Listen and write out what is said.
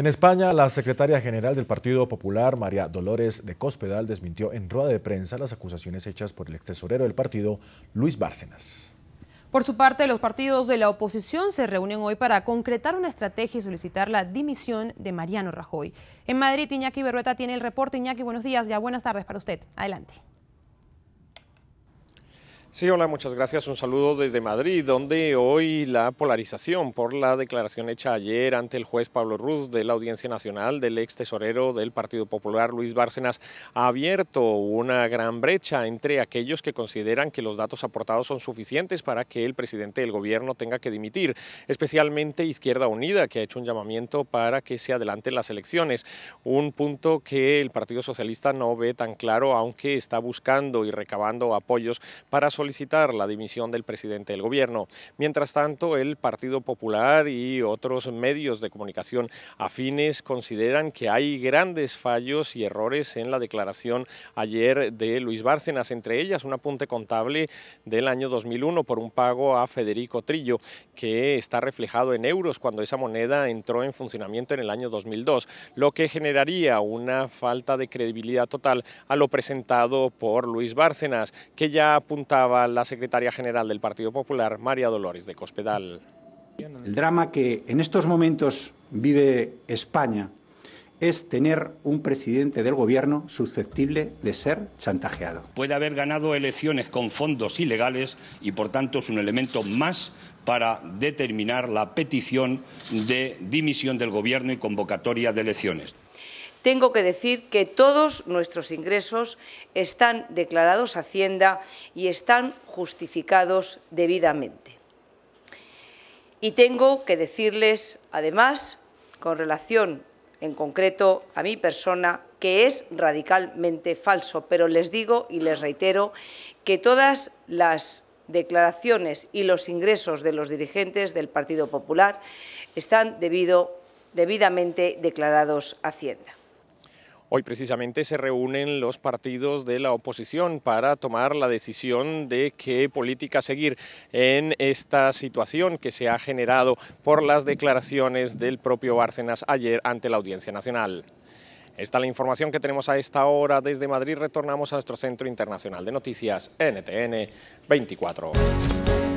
En España, la secretaria general del Partido Popular, María Dolores de Cospedal, desmintió en rueda de prensa las acusaciones hechas por el ex tesorero del partido, Luis Bárcenas. Por su parte, los partidos de la oposición se reúnen hoy para concretar una estrategia y solicitar la dimisión de Mariano Rajoy. En Madrid, Iñaki Berrueta tiene el reporte. Iñaki, buenos días, ya buenas tardes para usted. Adelante. Sí, hola, muchas gracias. Un saludo desde Madrid, donde hoy la polarización por la declaración hecha ayer ante el juez Pablo Ruz de la Audiencia Nacional del ex tesorero del Partido Popular, Luis Bárcenas, ha abierto una gran brecha entre aquellos que consideran que los datos aportados son suficientes para que el presidente del gobierno tenga que dimitir, especialmente Izquierda Unida, que ha hecho un llamamiento para que se adelanten las elecciones. Un punto que el Partido Socialista no ve tan claro, aunque está buscando y recabando apoyos para su solicitar la dimisión del presidente del gobierno. Mientras tanto, el Partido Popular y otros medios de comunicación afines consideran que hay grandes fallos y errores en la declaración ayer de Luis Bárcenas, entre ellas un apunte contable del año 2001 por un pago a Federico Trillo, que está reflejado en euros cuando esa moneda entró en funcionamiento en el año 2002, lo que generaría una falta de credibilidad total a lo presentado por Luis Bárcenas, que ya apuntaba la secretaria general del Partido Popular, María Dolores de Cospedal. El drama que en estos momentos vive España es tener un presidente del gobierno susceptible de ser chantajeado. Puede haber ganado elecciones con fondos ilegales y por tanto es un elemento más para determinar la petición de dimisión del gobierno y convocatoria de elecciones tengo que decir que todos nuestros ingresos están declarados Hacienda y están justificados debidamente. Y tengo que decirles, además, con relación en concreto a mi persona, que es radicalmente falso, pero les digo y les reitero que todas las declaraciones y los ingresos de los dirigentes del Partido Popular están debidamente declarados Hacienda. Hoy precisamente se reúnen los partidos de la oposición para tomar la decisión de qué política seguir en esta situación que se ha generado por las declaraciones del propio Bárcenas ayer ante la Audiencia Nacional. Esta es la información que tenemos a esta hora desde Madrid. Retornamos a nuestro Centro Internacional de Noticias, NTN 24.